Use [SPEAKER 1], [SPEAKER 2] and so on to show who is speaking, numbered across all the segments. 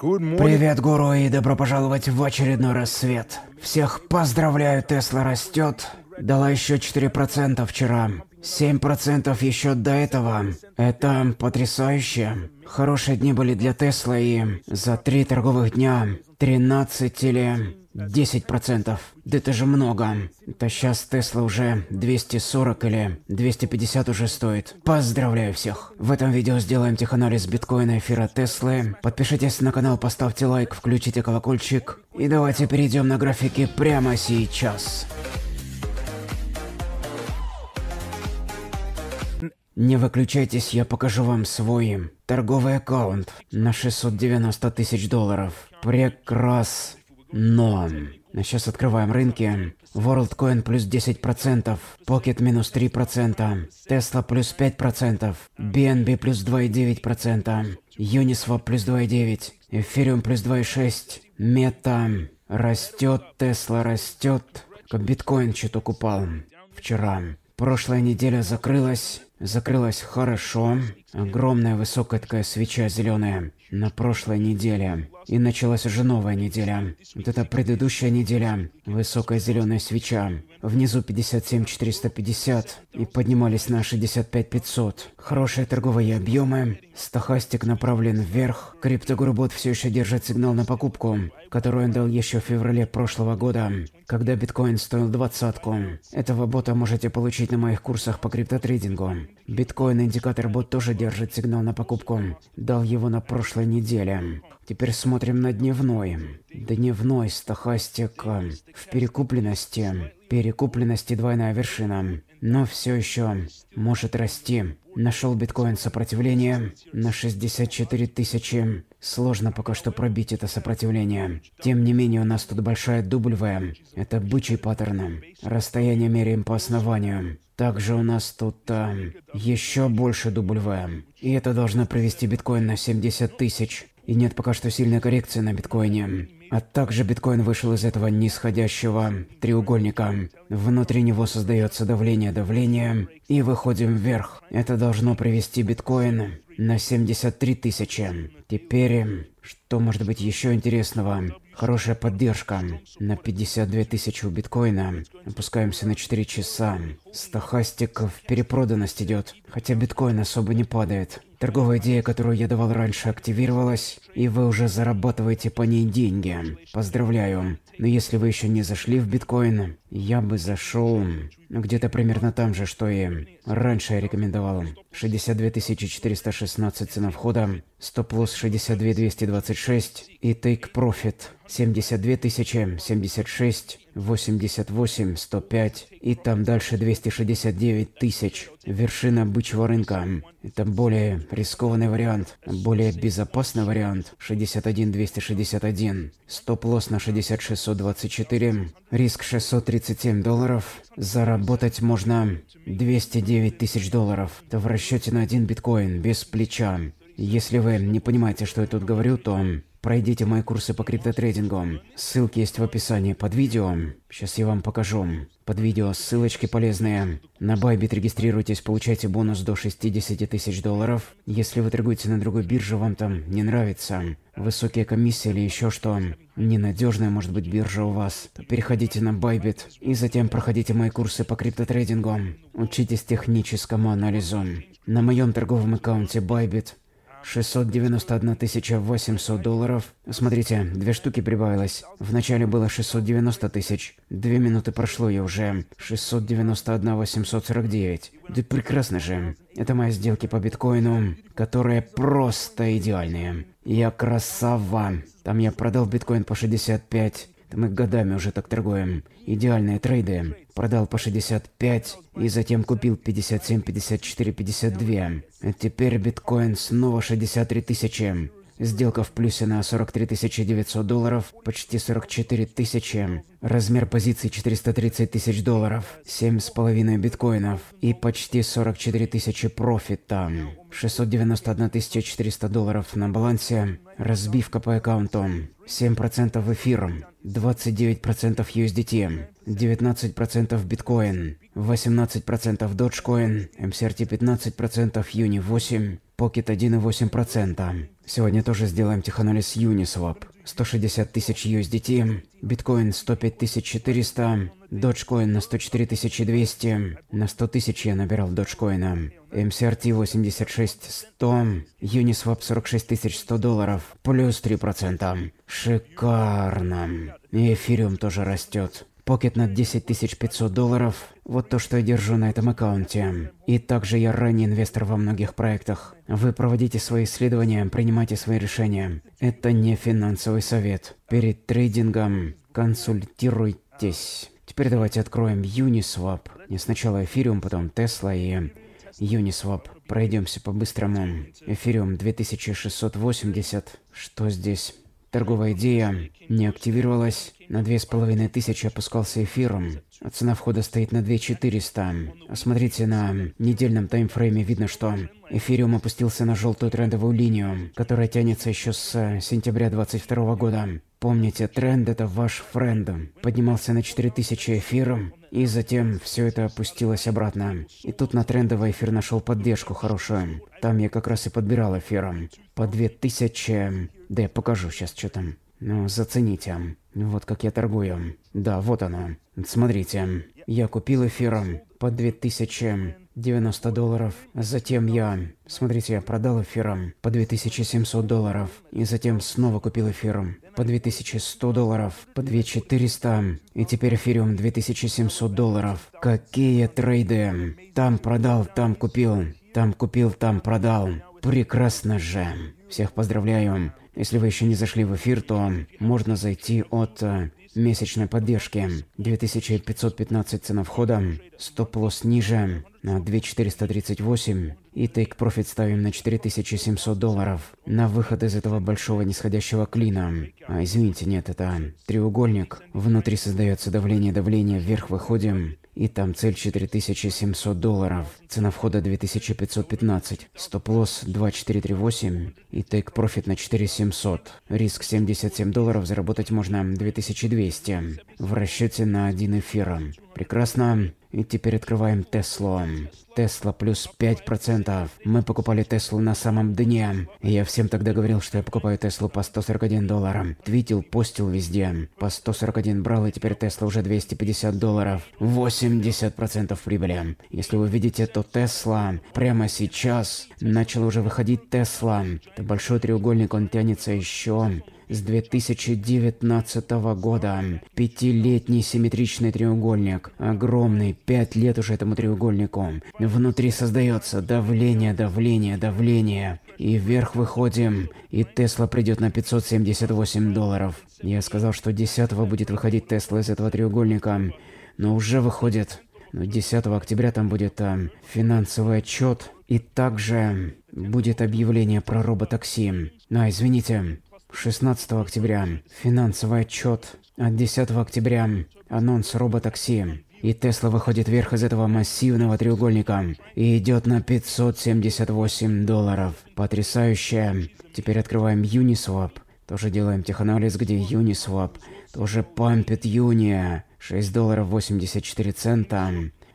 [SPEAKER 1] Привет, гуру, и добро пожаловать в очередной рассвет. Всех поздравляю, Тесла растет. Дала еще 4% вчера. 7% еще до этого. Это потрясающе. Хорошие дни были для Тесла и за три торговых дня 13 или 10%. Да это же много. Это сейчас Тесла уже 240 или 250 уже стоит. Поздравляю всех. В этом видео сделаем теханализ биткоина эфира Теслы. Подпишитесь на канал, поставьте лайк, включите колокольчик. И давайте перейдем на графики прямо сейчас. Не выключайтесь, я покажу вам свой торговый аккаунт на 690 тысяч долларов. Прекрас. Но... Сейчас открываем рынки. WorldCoin плюс 10%, Pocket минус 3%, Tesla плюс 5%, BNB плюс 2,9%, Uniswap плюс 2,9%, Ethereum плюс 2,6%, Meta растет, Tesla растет. Биткоин что-то купал вчера. Прошлая неделя закрылась, закрылась хорошо. Огромная высокая такая свеча зеленая на прошлой неделе. И началась уже новая неделя. Вот это предыдущая неделя. Высокая зеленая свеча. Внизу 57 450 и поднимались на 65 500. Хорошие торговые объемы. Стахастик направлен вверх. Криптогурбот все еще держит сигнал на покупку, которую он дал еще в феврале прошлого года, когда биткоин стоил двадцатку. Этого бота можете получить на моих курсах по криптотрейдингу. Биткоин-индикатор бот тоже держит сигнал на покупку. Дал его на прошлой неделе. Теперь смотрим на дневной. Дневной стохастик э, в перекупленности. Перекупленности двойная вершина. Но все еще может расти. Нашел биткоин сопротивление на 64 тысячи. Сложно пока что пробить это сопротивление. Тем не менее, у нас тут большая дубльвая. Это бычий паттерн. Расстояние меряем по основанию. Также у нас тут а, эм, еще больше W, и это должно привести биткоин на 70 тысяч. И нет пока что сильной коррекции на биткоине. А также биткоин вышел из этого нисходящего треугольника. Внутри него создается давление, давление, и выходим вверх. Это должно привести биткоин на 73 тысячи. Теперь, эм, что может быть еще интересного? Хорошая поддержка на 52 тысячи у биткоина. Опускаемся на 4 часа. Стахастик в перепроданность идет. Хотя биткоин особо не падает. Торговая идея, которую я давал раньше, активировалась, и вы уже зарабатываете по ней деньги. Поздравляю. Но если вы еще не зашли в биткоин, я бы зашел где-то примерно там же, что и раньше я рекомендовал. 62 416 цена входа, 100 плюс 62 226 и take profit 72 076 88, 105 и там дальше 269 тысяч. Вершина бычьего рынка. Это более рискованный вариант, более безопасный вариант. 61, 261. Стоп-лосс на 6624. Риск 637 долларов. Заработать можно 209 тысяч долларов. Это в расчете на один биткоин, без плеча. Если вы не понимаете, что я тут говорю, то Пройдите мои курсы по криптотрейдингу. Ссылки есть в описании под видео. Сейчас я вам покажу. Под видео ссылочки полезные. На Bybit регистрируйтесь, получайте бонус до 60 тысяч долларов. Если вы торгуете на другой бирже, вам там не нравится. Высокие комиссии или еще что. Ненадежная может быть биржа у вас. То переходите на Bybit и затем проходите мои курсы по криптотрейдингу. Учитесь техническому анализу. На моем торговом аккаунте Bybit 691 800 долларов. Смотрите, две штуки прибавилось. Вначале было 690 тысяч. Две минуты прошло и уже 691 849. Да прекрасно же. Это мои сделки по биткоину, которые просто идеальные. Я красава. Там я продал биткоин по 65 мы годами уже так торгуем. Идеальные трейды. Продал по 65 и затем купил 57, 54, 52. А теперь биткоин снова 63 тысячи. Сделка в плюсе на 43 900 долларов, почти 44 тысячи. Размер позиции 430 тысяч долларов, 7,5 биткоинов и почти 44 тысячи профита. 691 400 долларов на балансе, разбивка по аккаунтам, 7% в эфир, 29% USDT, 19% биткоин, 18% доджкоин, MCRT эм 15%, Юни 8, Pocket 1,8%. Сегодня тоже сделаем теханализ Uniswap. 160 тысяч USDT, биткоин 105 тысяч 400, доджкоин на 104 тысячи 200, на 100 тысяч я набирал доджкоина, MCRT 86 100, Uniswap 46 тысяч 100 долларов, плюс 3%. Шикарно. И эфириум тоже растет. Покет на 10500 долларов – вот то, что я держу на этом аккаунте. И также я ранний инвестор во многих проектах. Вы проводите свои исследования, принимайте свои решения. Это не финансовый совет. Перед трейдингом консультируйтесь. Теперь давайте откроем Uniswap. Не сначала эфириум, потом Тесла и Uniswap. Пройдемся по-быстрому. Эфириум 2680. Что здесь? Торговая идея не активировалась. На две с половиной тысячи опускался эфиром. А цена входа стоит на 2400. А смотрите, на недельном таймфрейме видно, что эфириум опустился на желтую трендовую линию, которая тянется еще с сентября 22 года. Помните, тренд это ваш френдом. Поднимался на 4000 эфиром, и затем все это опустилось обратно. И тут на трендовый эфир нашел поддержку хорошую. Там я как раз и подбирал эфиром. По 2000... Да я покажу сейчас, что там. Ну, зацените. Вот как я торгую. Да, вот оно. Смотрите. Я купил эфиром по 2000... 90 долларов. Затем я, смотрите, я продал эфиром по 2700 долларов. И затем снова купил эфиром по 2100 долларов, по 2400. И теперь эфириум 2700 долларов. Какие трейды. Там продал, там купил. Там купил, там продал. Прекрасно же. Всех поздравляю. Если вы еще не зашли в эфир, то можно зайти от э, месячной поддержки. 2515 цена входа, стоп-лосс ниже на 2438 и тейк-профит ставим на 4700 долларов. На выход из этого большого нисходящего клина. А, извините, нет, это треугольник. Внутри создается давление, давление, вверх выходим. И там цель 4700 долларов. Цена входа 2515. Стоп-лосс 2438. И тейк-профит на 4700. Риск 77 долларов, заработать можно 2200. В расчете на один эфир. Прекрасно. И теперь открываем Теслу. Тесла плюс 5%. Мы покупали Теслу на самом дне. Я всем тогда говорил, что я покупаю Теслу по 141 долларам. Твитил, постил везде. По 141 брал, и теперь Тесла уже 250 долларов. 80% прибыли. Если вы видите, то Тесла прямо сейчас начал уже выходить Тесла. Это большой треугольник, он тянется еще с 2019 года. Пятилетний симметричный треугольник. Огромный, пять лет уже этому треугольнику. Внутри создается давление, давление, давление. И вверх выходим, и Тесла придет на 578 долларов. Я сказал, что 10 будет выходить Тесла из этого треугольника, но уже выходит. но 10 октября там будет э, финансовый отчет, и также будет объявление про роботакси. А, извините, 16 октября. Финансовый отчет. От 10 октября. Анонс роботакси. И Тесла выходит вверх из этого массивного треугольника и идет на 578 долларов. Потрясающе. Теперь открываем Uniswap. Тоже делаем теханализ, где Uniswap тоже пампит Юния. 6 долларов 84 цента.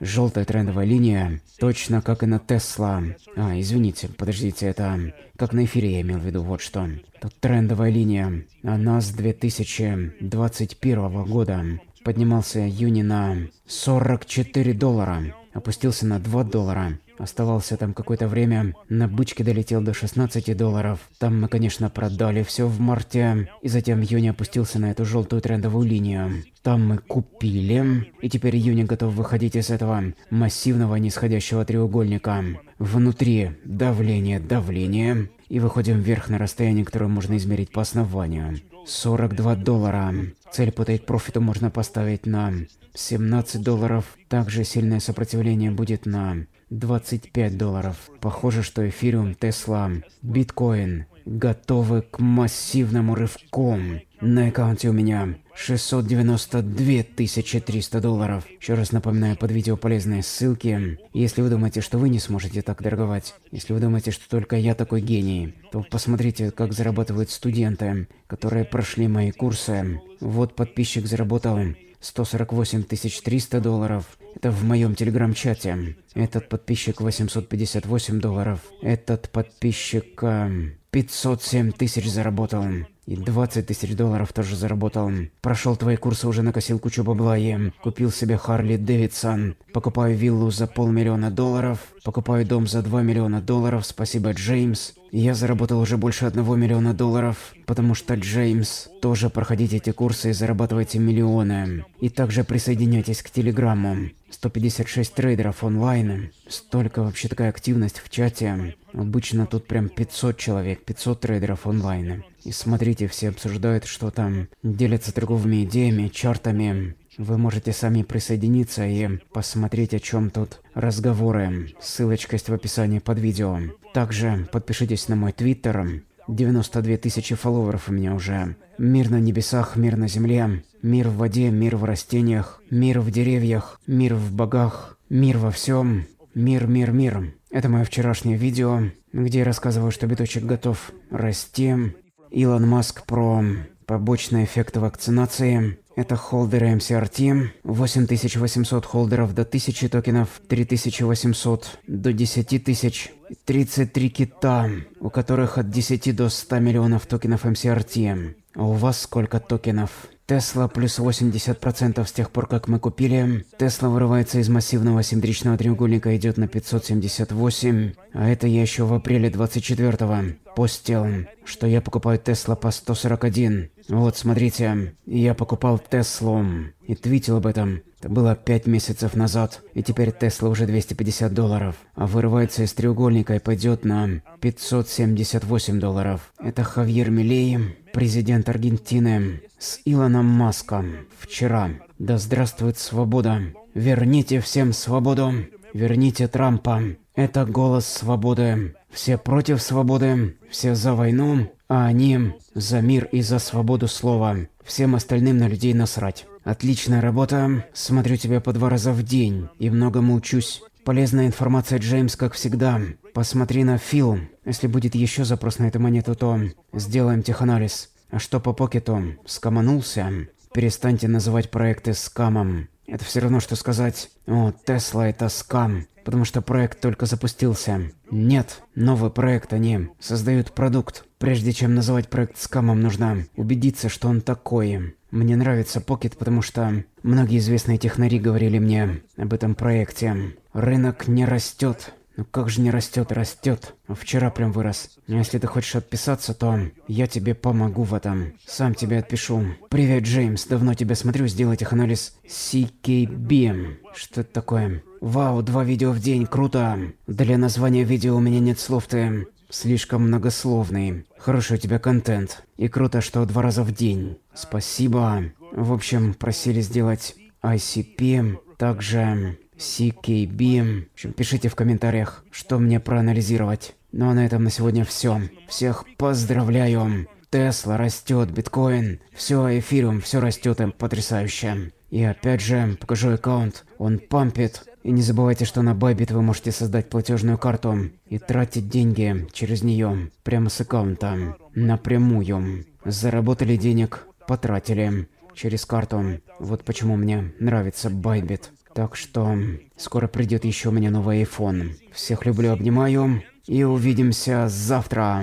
[SPEAKER 1] Желтая трендовая линия, точно как и на Тесла. А, извините, подождите, это как на эфире я имел в виду, вот что. Тут трендовая линия, она с 2021 года поднимался июне на 44 доллара, опустился на 2 доллара. Оставался там какое-то время, на бычке долетел до 16 долларов. Там мы, конечно, продали все в марте, и затем июнь опустился на эту желтую трендовую линию. Там мы купили, и теперь июнь готов выходить из этого массивного нисходящего треугольника. Внутри давление, давление, и выходим вверх на расстояние, которое можно измерить по основанию. 42 доллара. Цель по тейк-профиту можно поставить на 17 долларов. Также сильное сопротивление будет на 25 долларов. Похоже, что эфириум, Тесла, биткоин готовы к массивному рывку. На аккаунте у меня 692 300 долларов. Еще раз напоминаю, под видео полезные ссылки. Если вы думаете, что вы не сможете так торговать, если вы думаете, что только я такой гений, то посмотрите, как зарабатывают студенты, которые прошли мои курсы. Вот подписчик заработал 148 300 долларов. Это в моем телеграм-чате. Этот подписчик 858 долларов. Этот подписчик... Эм, 507 тысяч заработал. И 20 тысяч долларов тоже заработал. Прошел твои курсы, уже накосил кучу бабла и купил себе Харли Дэвидсон. Покупаю виллу за полмиллиона долларов. Покупаю дом за 2 миллиона долларов. Спасибо, Джеймс. я заработал уже больше 1 миллиона долларов, потому что Джеймс тоже проходите эти курсы и зарабатывайте миллионы. И также присоединяйтесь к Телеграмму. 156 трейдеров онлайн. Столько вообще такая активность в чате. Обычно тут прям 500 человек, 500 трейдеров онлайн. И смотрите, все обсуждают, что там, делятся торговыми идеями, чартами. Вы можете сами присоединиться и посмотреть, о чем тут разговоры. Ссылочка есть в описании под видео. Также подпишитесь на мой твиттер. 92 тысячи фолловеров у меня уже. Мир на небесах, мир на земле, мир в воде, мир в растениях, мир в деревьях, мир в богах, мир во всем, мир, мир, мир. Это мое вчерашнее видео, где я рассказываю, что биточек готов расти. Илон Маск про побочные эффекты вакцинации. Это холдеры MCRT, 8800 холдеров до 1000 токенов, 3800 до 10 тысяч, 33 кита, у которых от 10 до 100 миллионов токенов MCRT. А у вас сколько токенов? Тесла плюс 80% с тех пор, как мы купили. Тесла вырывается из массивного симметричного треугольника, идет на 578. А это я еще в апреле 24-го постил, что я покупаю Тесла по 141. Вот, смотрите, я покупал Теслу и твитил об этом. Это было пять месяцев назад, и теперь Тесла уже 250 долларов, а вырывается из треугольника и пойдет на 578 долларов. Это Хавьер Милей, президент Аргентины, с Илоном Маском вчера. Да здравствует свобода. Верните всем свободу. Верните Трампа. Это голос свободы. Все против свободы, все за войну, а они за мир и за свободу слова. Всем остальным на людей насрать. Отличная работа. Смотрю тебя по два раза в день и многому учусь. Полезная информация, Джеймс, как всегда. Посмотри на фильм. Если будет еще запрос на эту монету, то сделаем теханализ. А что по покету? Скоманулся? Перестаньте называть проекты скамом. Это все равно, что сказать «О, Тесла – это скам», потому что проект только запустился. Нет, новый проект они создают продукт. Прежде чем называть проект скамом, нужно убедиться, что он такой. Мне нравится Pocket, потому что многие известные технари говорили мне об этом проекте. Рынок не растет. Ну как же не растет, растет. Вчера прям вырос. «Ну, если ты хочешь отписаться, то я тебе помогу в этом. Сам тебе отпишу. Привет, Джеймс. Давно тебя смотрю. Сделай теханализ CKB. Что это такое? Вау, два видео в день. Круто. Для названия видео у меня нет слов. Ты Слишком многословный. Хороший у тебя контент. И круто, что два раза в день. Спасибо. В общем, просили сделать ICP, также CKB. В общем, пишите в комментариях, что мне проанализировать. Ну а на этом на сегодня все. Всех поздравляю. Тесла растет, биткоин, все, эфириум, все растет им э, потрясающе. И опять же, покажу аккаунт, он пампит и не забывайте, что на Bybit вы можете создать платежную карту и тратить деньги через нее прямо с аккаунта, напрямую. Заработали денег, потратили через карту. Вот почему мне нравится Bybit. Так что скоро придет еще у меня новый iPhone. Всех люблю, обнимаю и увидимся завтра.